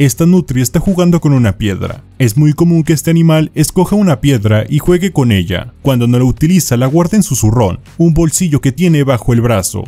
esta nutria está jugando con una piedra. Es muy común que este animal escoja una piedra y juegue con ella. Cuando no la utiliza la guarda en su zurrón, un bolsillo que tiene bajo el brazo.